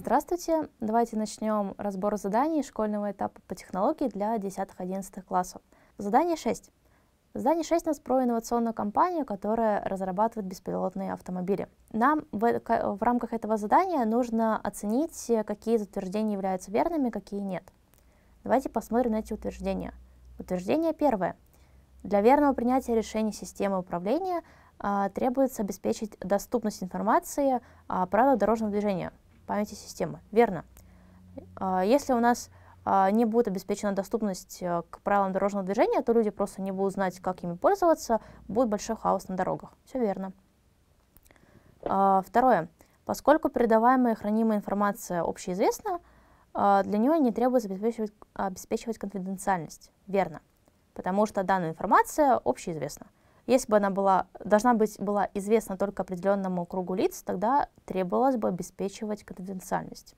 Здравствуйте! Давайте начнем разбор заданий школьного этапа по технологии для 10-11 классов. Задание 6. Задание 6 у нас про инновационную компанию, которая разрабатывает беспилотные автомобили. Нам в, э, в рамках этого задания нужно оценить, э, какие из утверждений являются верными, какие нет. Давайте посмотрим на эти утверждения. Утверждение первое. Для верного принятия решений системы управления а, требуется обеспечить доступность информации о правилах дорожного движения – памяти системы. Верно. А, если у нас а, не будет обеспечена доступность э, к правилам дорожного движения, то люди просто не будут знать, как ими пользоваться, будет большой хаос на дорогах. Все верно. А, второе. Поскольку передаваемая и хранимая информация общеизвестна, для нее не требуется обеспечивать, обеспечивать конфиденциальность. Верно. Потому что данная информация общеизвестна. Если бы она была, должна быть была известна только определенному кругу лиц, тогда требовалось бы обеспечивать конфиденциальность.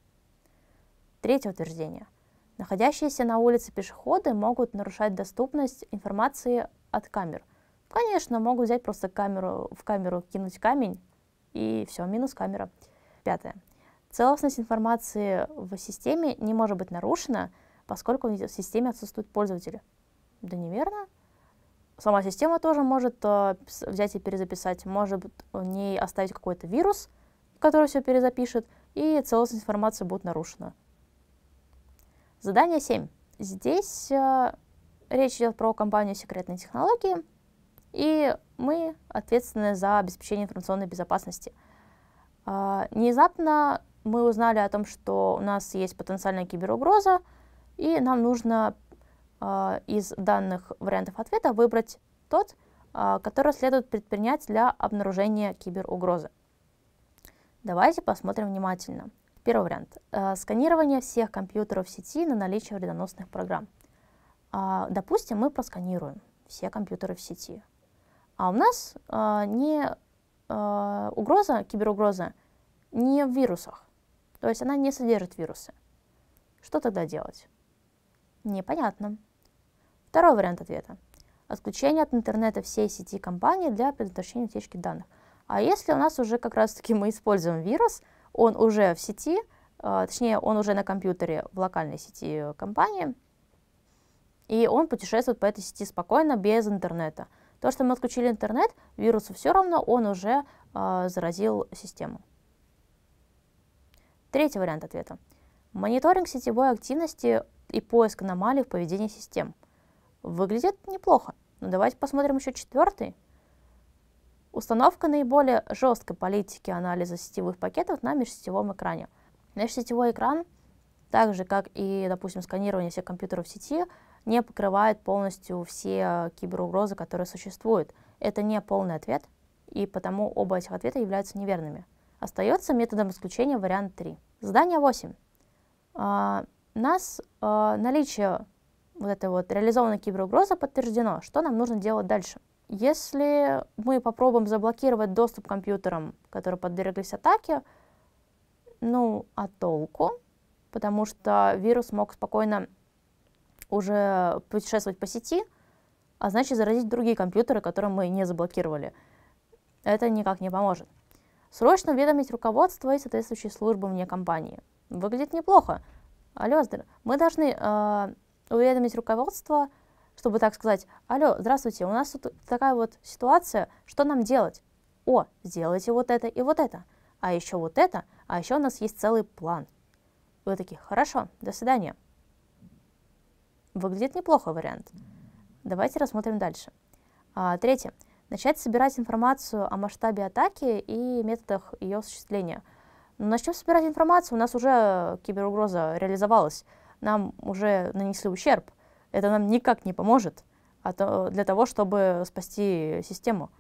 Третье утверждение. Находящиеся на улице пешеходы могут нарушать доступность информации от камер. Конечно, могут взять просто камеру, в камеру кинуть камень, и все, минус камера. Пятое. Целостность информации в системе не может быть нарушена, поскольку в системе отсутствуют пользователи. Да неверно сама система тоже может э, взять и перезаписать, может в ней оставить какой-то вирус, который все перезапишет, и целостность информации будет нарушена. Задание 7. Здесь э, речь идет про компанию секретной технологии, и мы ответственны за обеспечение информационной безопасности. Э, внезапно мы узнали о том, что у нас есть потенциальная киберугроза, и нам нужно а, из данных вариантов ответа выбрать тот, а, который следует предпринять для обнаружения киберугрозы. Давайте посмотрим внимательно. Первый вариант. А, сканирование всех компьютеров сети на наличие вредоносных программ. Допустим, мы просканируем все компьютеры в сети. А у нас не угроза, киберугроза, не в вирусах. То есть она не содержит вирусы. Что тогда делать? Непонятно. Второй вариант ответа. Отключение от интернета всей сети компании для предотвращения утечки данных. А если у нас уже как раз-таки мы используем вирус, он уже в сети, э, точнее, он уже на компьютере в локальной сети компании, и он путешествует по этой сети спокойно, без интернета. То, что мы отключили интернет, вирусу все равно, он уже э, заразил систему. Третий вариант ответа. Мониторинг сетевой активности и поиск аномалий в поведении систем. Выглядит неплохо, но давайте посмотрим еще четвертый. Установка наиболее жесткой политики анализа сетевых пакетов на межсетевом экране. Межсетевой экран, так же как и, допустим, сканирование всех компьютеров в сети, не покрывает полностью все киберугрозы, которые существуют. Это не полный ответ, и потому оба этих ответа являются неверными. Остается методом исключения вариант 3. Задание 8. А, нас а, наличие вот эта вот реализованная киберугроза подтверждено. что нам нужно делать дальше? Если мы попробуем заблокировать доступ к компьютерам, которые подверглись атаке, ну, а толку? Потому что вирус мог спокойно уже путешествовать по сети, а значит заразить другие компьютеры, которые мы не заблокировали. Это никак не поможет. Срочно уведомить руководство и соответствующие службы вне компании. Выглядит неплохо. Алло, мы должны э, уведомить руководство, чтобы так сказать, алло, здравствуйте, у нас тут такая вот ситуация, что нам делать? О, сделайте вот это и вот это, а еще вот это, а еще у нас есть целый план. вы такие, хорошо, до свидания. Выглядит неплохо вариант. Давайте рассмотрим дальше. А, третье. Начать собирать информацию о масштабе атаки и методах ее осуществления. Но начнем собирать информацию, у нас уже киберугроза реализовалась нам уже нанесли ущерб. Это нам никак не поможет а для того, чтобы спасти систему.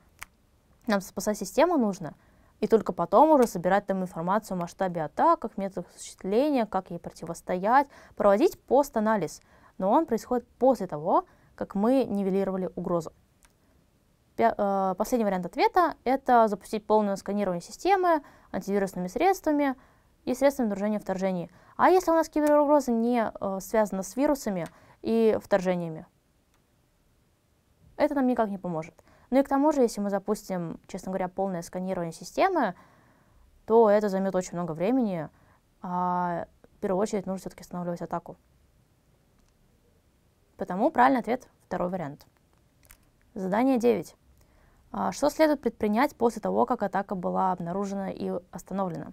Нам спасать систему нужно, и только потом уже собирать там информацию о масштабе атак, как методах осуществления, как ей противостоять, проводить пост-анализ. Но он происходит после того, как мы нивелировали угрозу. Э, последний вариант ответа – это запустить полное сканирование системы антивирусными средствами – и средствами обнаружения вторжений. А если у нас киберугроза не э, связана с вирусами и вторжениями? Это нам никак не поможет. Ну и к тому же, если мы запустим, честно говоря, полное сканирование системы, то это займет очень много времени, а в первую очередь нужно все-таки останавливать атаку. Потому правильный ответ – второй вариант. Задание 9. А что следует предпринять после того, как атака была обнаружена и остановлена?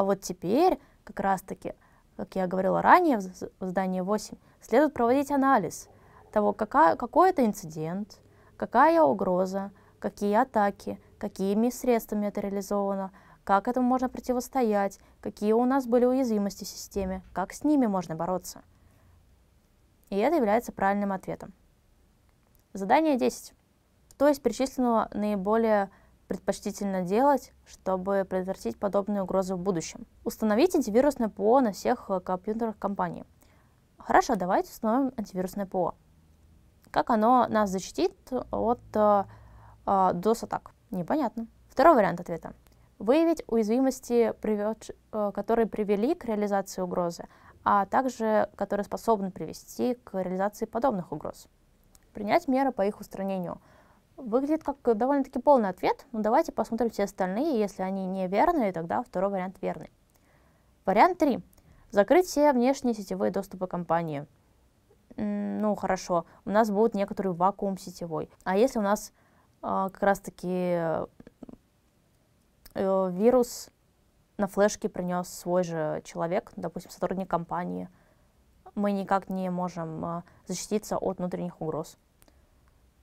А вот теперь, как раз-таки, как я говорила ранее, в задании 8, следует проводить анализ того, какая, какой это инцидент, какая угроза, какие атаки, какими средствами это реализовано, как этому можно противостоять, какие у нас были уязвимости в системе, как с ними можно бороться. И это является правильным ответом. Задание 10. Кто из перечисленного наиболее предпочтительно делать, чтобы предотвратить подобные угрозы в будущем? Установить антивирусное ПО на всех э, компьютерах компании. Хорошо, давайте установим антивирусное ПО. Как оно нас защитит от э, DOS-атак? Э, Непонятно. Второй вариант ответа. Выявить уязвимости, э, которые привели к реализации угрозы, а также которые способны привести к реализации подобных угроз. Принять меры по их устранению – Выглядит как э, довольно-таки полный ответ, но ну, давайте посмотрим все остальные, если они не верные, тогда второй вариант верный. Вариант 3. Закрыть все внешние сетевые доступы компании. Ну хорошо, у нас будет некоторый вакуум сетевой. А если у нас э, как раз-таки э, вирус на флешке принес свой же человек, допустим, сотрудник компании, мы никак не можем э, защититься от внутренних угроз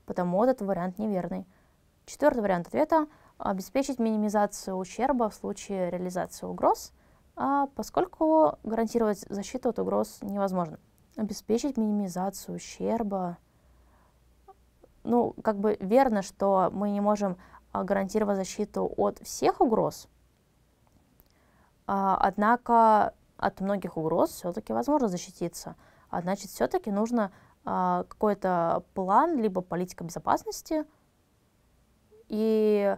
потому этот вариант неверный. Четвертый вариант ответа – обеспечить минимизацию ущерба в случае реализации угроз, а поскольку гарантировать защиту от угроз невозможно. Обеспечить минимизацию ущерба. Ну, как бы верно, что мы не можем а, гарантировать защиту от всех угроз, а, однако от многих угроз все-таки возможно защититься. А значит, все-таки нужно а, какой-то план, либо политика безопасности, и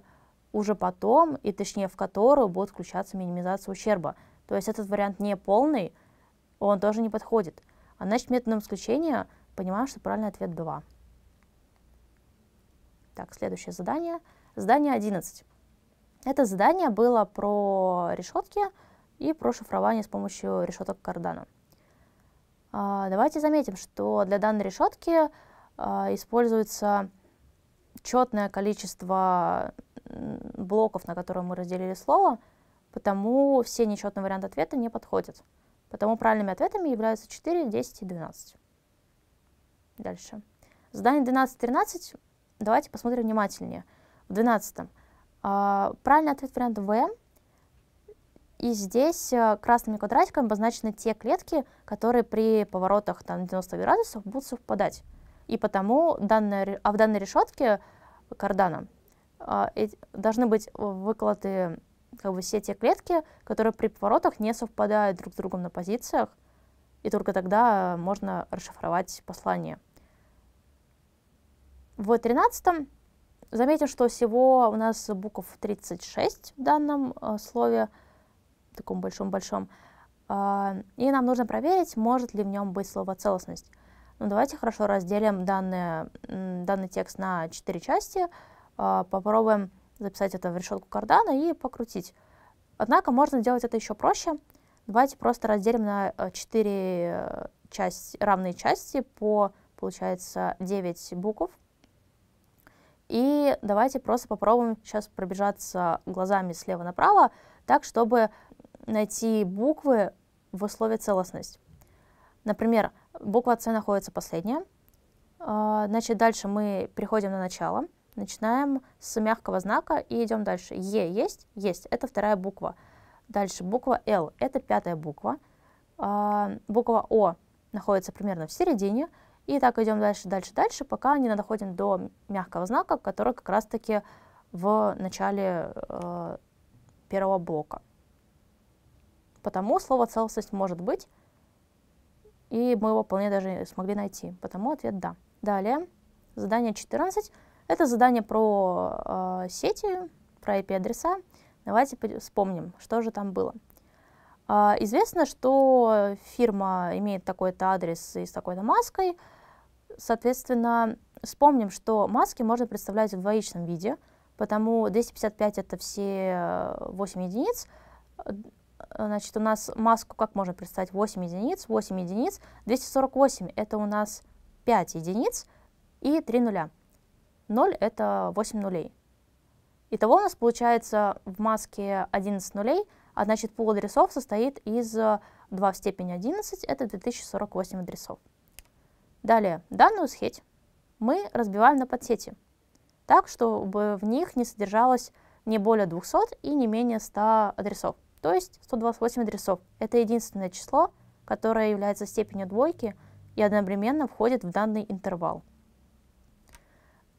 уже потом, и точнее в которую будет включаться минимизация ущерба. То есть этот вариант не полный, он тоже не подходит. А значит, методом исключения понимаем, что правильный ответ 2. Так, следующее задание. Задание 11. Это задание было про решетки и про шифрование с помощью решеток кардана. А, давайте заметим, что для данной решетки а, используется четное количество блоков, на которые мы разделили слово, потому все нечетные варианты ответа не подходят. Потому правильными ответами являются 4, 10 и 12. Дальше. Задание 12-13 давайте посмотрим внимательнее. В 12 а, правильный ответ вариант В и здесь э, красными квадратиками обозначены те клетки, которые при поворотах там, 90 градусов будут совпадать. И потому данная, а в данной решетке кардана э, должны быть выколоты как бы, все те клетки, которые при поворотах не совпадают друг с другом на позициях, и только тогда можно расшифровать послание. В 13 заметим, что всего у нас букв 36 в данном э, слове, таком большом-большом. А, и нам нужно проверить, может ли в нем быть слово целостность. Ну, давайте хорошо разделим данный, данный текст на четыре части, а, попробуем записать это в решетку кардана и покрутить. Однако можно сделать это еще проще. Давайте просто разделим на 4 э, э, части равные части по, получается, 9 букв. И давайте просто попробуем сейчас пробежаться глазами слева направо, так, чтобы найти буквы в условии целостность. Например, буква С находится последняя. А, значит, дальше мы переходим на начало. Начинаем с мягкого знака и идем дальше. Е есть? Есть. Это вторая буква. Дальше буква Л. Это пятая буква. А, буква О находится примерно в середине. И так идем дальше, дальше, дальше, пока не доходим до мягкого знака, который как раз-таки в начале э, первого блока. Потому слово целостность может быть, и мы его вполне даже смогли найти. Потому ответ да. Далее, задание 14. Это задание про э, сети, про IP-адреса. Давайте вспомним, что же там было. Э, известно, что фирма имеет такой-то адрес и с такой-то маской. Соответственно, вспомним, что маски можно представлять в двоичном виде, потому 255 это все 8 э, единиц, значит, у нас маску как можно представить? 8 единиц, 8 единиц, 248 это у нас 5 единиц и 3 нуля. 0 это 8 нулей. Итого у нас получается в маске 11 нулей, а значит пул адресов состоит из 2 э, в степени 11, это 2048 адресов. Далее, данную сеть мы разбиваем на подсети, так, чтобы в них не содержалось не более 200 и не менее 100 адресов то есть 128 адресов. Это единственное число, которое является степенью двойки и одновременно входит в данный интервал.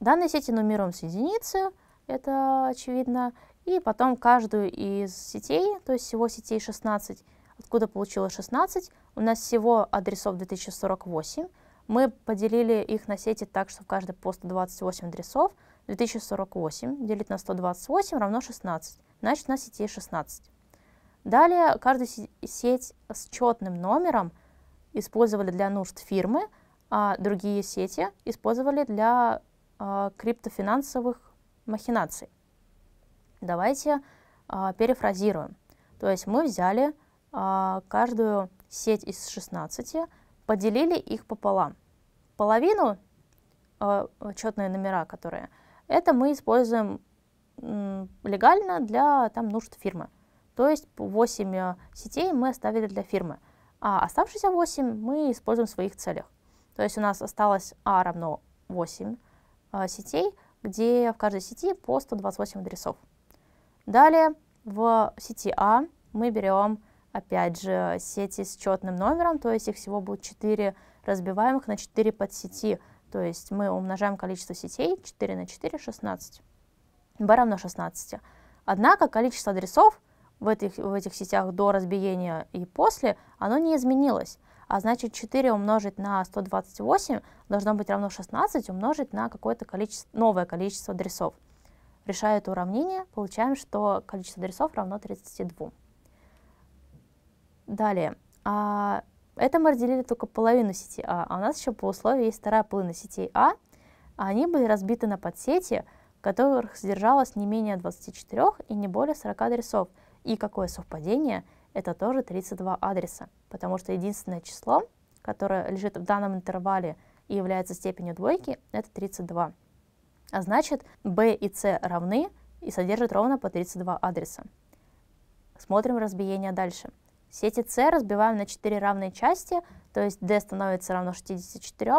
Данные сети нумеруем с единицы, это очевидно, и потом каждую из сетей, то есть всего сетей 16, откуда получилось 16, у нас всего адресов 2048, мы поделили их на сети так, что в каждой по 128 адресов, 2048 делить на 128 равно 16, значит на нас сетей 16. Далее каждую сеть с четным номером использовали для нужд фирмы, а другие сети использовали для а, криптофинансовых махинаций. Давайте а, перефразируем. То есть мы взяли а, каждую сеть из 16, поделили их пополам. Половину а, четные номера, которые это мы используем м, легально для там, нужд фирмы. То есть 8 э, сетей мы оставили для фирмы, а оставшиеся 8 мы используем в своих целях. То есть у нас осталось А равно 8 э, сетей, где в каждой сети по 128 адресов. Далее в сети А мы берем опять же сети с четным номером, то есть их всего будет 4 их на 4 подсети, то есть мы умножаем количество сетей 4 на 4 16, b равно 16. Однако количество адресов в этих, в этих сетях до разбиения и после, оно не изменилось. А значит, 4 умножить на 128 должно быть равно 16 умножить на какое-то количество, новое количество адресов. Решая это уравнение, получаем, что количество адресов равно 32. Далее. А, это мы разделили только половину сети А, а у нас еще по условию есть вторая половина сетей А. они были разбиты на подсети, в которых содержалось не менее 24 и не более 40 адресов – и какое совпадение, это тоже 32 адреса, потому что единственное число, которое лежит в данном интервале и является степенью двойки, это 32. А значит, b и c равны и содержат ровно по 32 адреса. Смотрим разбиение дальше. Сети C разбиваем на 4 равные части, то есть D становится равно 64,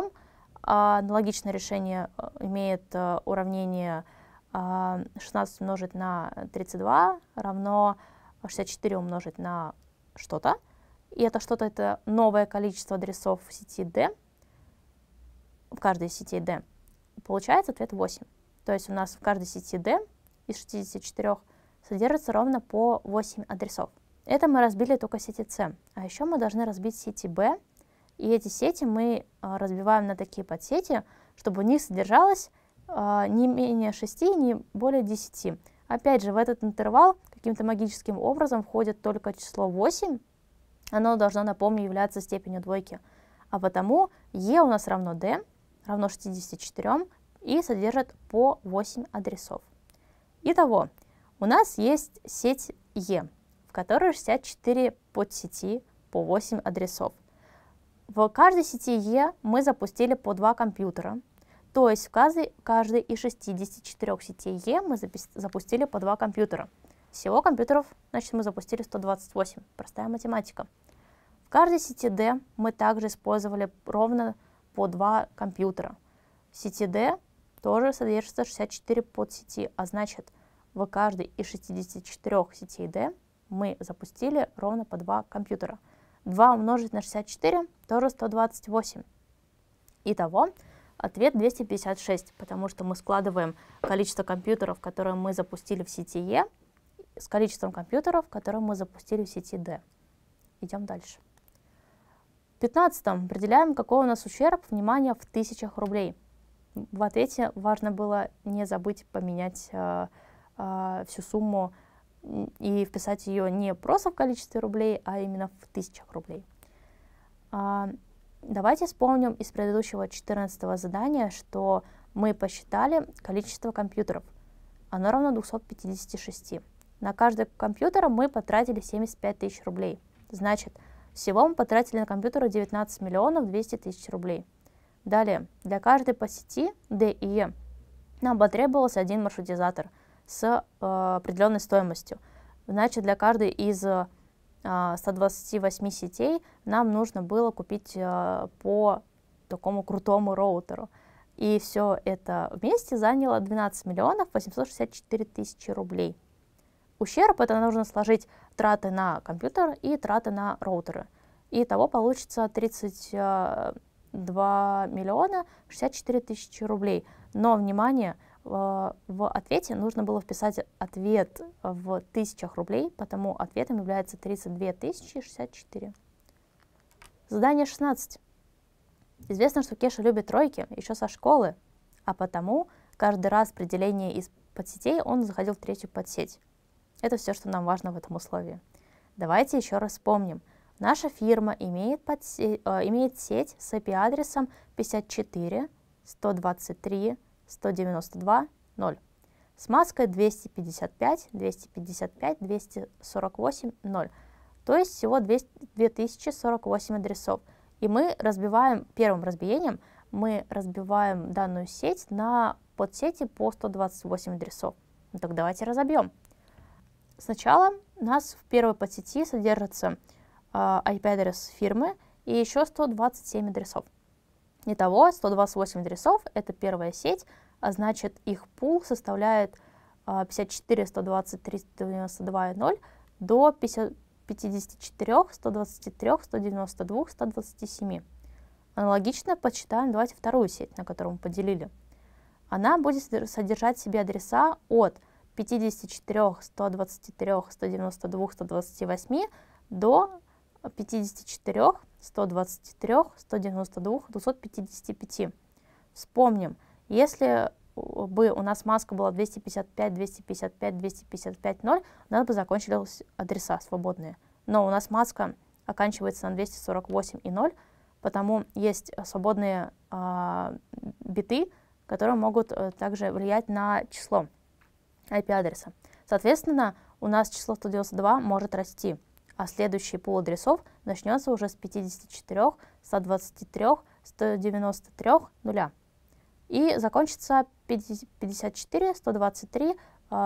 а аналогичное решение э, имеет э, уравнение 16 а, умножить на 32 равно 64 умножить на что-то, и это что-то это новое количество адресов в сети D, в каждой сети D, получается ответ 8. То есть у нас в каждой сети D из 64 содержится ровно по 8 адресов. Это мы разбили только сети C. А еще мы должны разбить сети B, и эти сети мы а, разбиваем на такие подсети, чтобы в них содержалось а, не менее 6, не более 10. Опять же, в этот интервал каким-то магическим образом входит только число 8, оно должно, напомню, являться степенью двойки. А потому e у нас равно d, равно 64, и содержит по 8 адресов. Итого, у нас есть сеть e, в которой 64 подсети по 8 адресов. В каждой сети E мы запустили по два компьютера, то есть в каждой, каждой из 64 сетей E мы запустили по два компьютера. Всего компьютеров, значит, мы запустили 128. Простая математика. В каждой сети D мы также использовали ровно по два компьютера. В сети D тоже содержится 64 подсети, а значит, в каждой из 64 сетей D мы запустили ровно по два компьютера. 2 умножить на 64 тоже 128. Итого ответ 256, потому что мы складываем количество компьютеров, которые мы запустили в сети E, с количеством компьютеров, которые мы запустили в сети D. Идем дальше. В 15 определяем, какой у нас ущерб, внимание, в тысячах рублей. В ответе важно было не забыть поменять э, э, всю сумму и вписать ее не просто в количестве рублей, а именно в тысячах рублей. А, давайте вспомним из предыдущего 14 задания, что мы посчитали количество компьютеров. Оно равно 256. На каждый компьютер мы потратили 75 тысяч рублей. Значит, всего мы потратили на компьютеры 19 миллионов 200 тысяч рублей. Далее, для каждой по сети D и E нам потребовался один маршрутизатор с э, определенной стоимостью. Значит, для каждой из э, 128 сетей нам нужно было купить э, по такому крутому роутеру. И все это вместе заняло 12 миллионов 864 тысячи рублей. Ущерб это нужно сложить траты на компьютер и траты на роутеры. И того получится 32 э, миллиона 64 тысячи рублей. Но, внимание, э, в ответе нужно было вписать ответ в тысячах рублей, потому ответом является 32 тысячи 64. Задание 16. Известно, что Кеша любит тройки еще со школы, а потому каждый раз при делении из подсетей он заходил в третью подсеть. Это все, что нам важно в этом условии. Давайте еще раз вспомним. Наша фирма имеет, подсе... э, имеет сеть с IP-адресом 54 123 192 0 с маской 255 255 248 0 то есть всего 200, 2048 адресов. И мы разбиваем, первым разбиением мы разбиваем данную сеть на подсети по 128 адресов. Ну, так давайте разобьем. Сначала у нас в первой подсети содержится э, IP-адрес фирмы и еще 127 адресов. Итого 128 адресов — это первая сеть, а значит их пул составляет э, 54 123 192 0 до 50, 54 123 192 127. Аналогично подсчитаем давайте вторую сеть, на которую мы поделили. Она будет содержать в себе адреса от 54, 123, 192, 128 до 54, 123, 192, 255. Вспомним, если бы у нас маска была 255, 255, 255, 0, у нас бы закончились адреса свободные. Но у нас маска оканчивается на 248 и 0, потому есть свободные э, биты, которые могут э, также влиять на число. IP-адреса. Соответственно, у нас число 192 может расти, а следующий пул адресов начнется уже с 54, 123, 193, 0. И закончится 54, 123,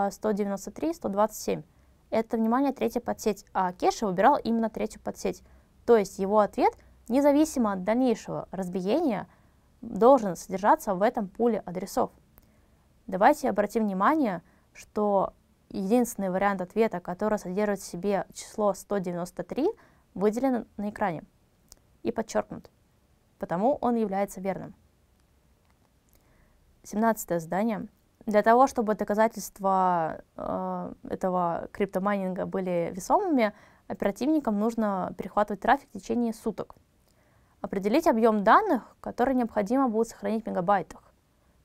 193, 127. Это, внимание, третья подсеть, а Кеша выбирал именно третью подсеть. То есть его ответ, независимо от дальнейшего разбиения, должен содержаться в этом пуле адресов. Давайте обратим внимание, что единственный вариант ответа, который содержит в себе число 193, выделен на экране и подчеркнут, потому он является верным. 17 задание. Для того, чтобы доказательства э, этого криптомайнинга были весомыми, оперативникам нужно перехватывать трафик в течение суток. Определить объем данных, который необходимо будет сохранить в мегабайтах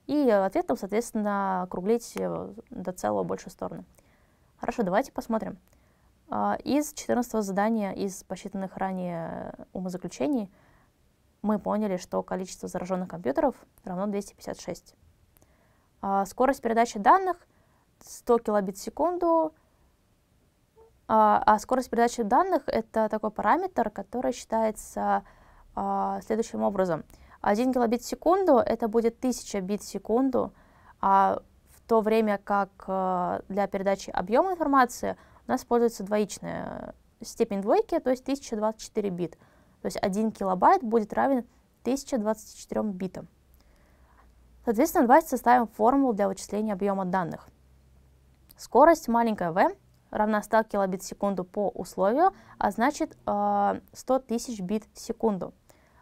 и ответом, соответственно, округлить э, до целого большую сторону. Хорошо, давайте посмотрим. А, из 14 задания, из посчитанных ранее умозаключений, мы поняли, что количество зараженных компьютеров равно 256. А, скорость передачи данных 100 килобит в секунду, а, а скорость передачи данных — это такой параметр, который считается следующим образом — 1 килобит в секунду — это будет 1000 бит в секунду, а в то время как э, для передачи объема информации у нас используется двоичная э, степень двойки, то есть 1024 бит. То есть 1 килобайт будет равен 1024 битам. Соответственно, давайте составим формулу для вычисления объема данных. Скорость маленькая v равна 100 килобит в секунду по условию, а значит 100 э, тысяч бит в секунду.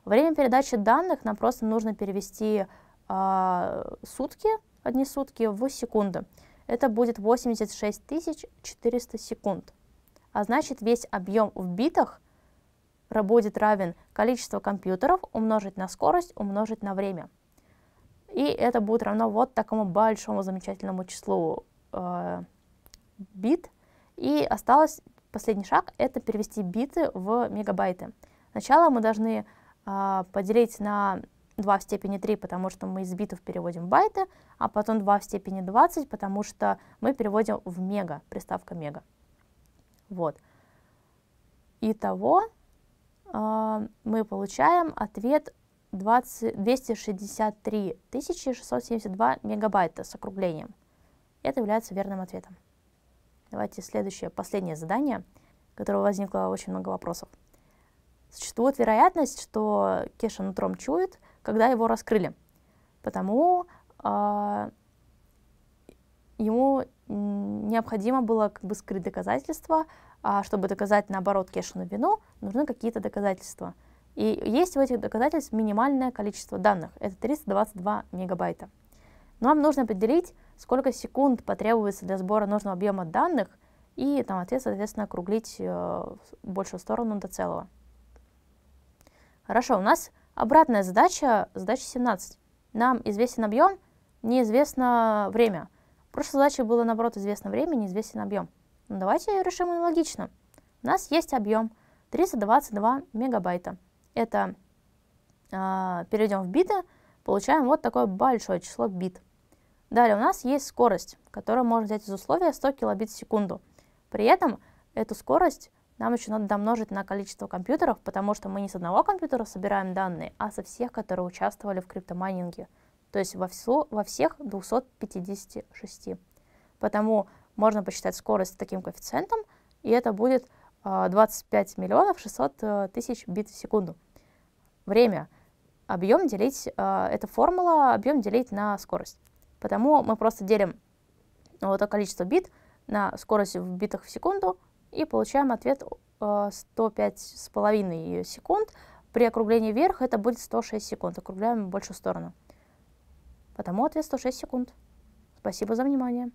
Время передачи данных нам просто нужно перевести э, сутки, одни сутки, в секунды. Это будет 86 400 секунд. А значит, весь объем в битах будет равен количеству компьютеров умножить на скорость умножить на время. И это будет равно вот такому большому замечательному числу э, бит. И осталось последний шаг — это перевести биты в мегабайты. Сначала мы должны а, поделить на 2 в степени 3, потому что мы из битов переводим байты, а потом 2 в степени 20, потому что мы переводим в мега, приставка мега. Вот. Итого э, мы получаем ответ 20, 263 672 мегабайта с округлением. Это является верным ответом. Давайте следующее, последнее задание, у которого возникло очень много вопросов существует вероятность, что Кеша нутром чует, когда его раскрыли. Потому э, ему необходимо было как бы скрыть доказательства, а чтобы доказать, наоборот, Кешину вину, нужны какие-то доказательства. И есть в этих доказательств минимальное количество данных, это 322 мегабайта. Нам нужно определить, сколько секунд потребуется для сбора нужного объема данных, и там ответ, соответственно, округлить э, большую сторону до целого. Хорошо, у нас обратная задача, задача 17. Нам известен объем, неизвестно время. В прошлой задаче было, наоборот, известно время, неизвестен объем. Но ну, давайте решим аналогично. У нас есть объем 322 мегабайта. Это э, перейдем в биты, получаем вот такое большое число бит. Далее у нас есть скорость, которую можно взять из условия 100 килобит в секунду. При этом эту скорость нам еще надо домножить на количество компьютеров, потому что мы не с одного компьютера собираем данные, а со всех, которые участвовали в криптомайнинге, то есть во, всу, во всех 256. Потому можно посчитать скорость с таким коэффициентом, и это будет 25 а, миллионов 600 э, тысяч бит в секунду. Время. Объем делить, э, эта формула объем делить на скорость. Потому мы просто делим вот это количество бит на скорость в битах в секунду – и получаем ответ 105,5 э, секунд. При округлении вверх это будет 106 секунд. Округляем в большую сторону. Потому ответ 106 секунд. Спасибо за внимание.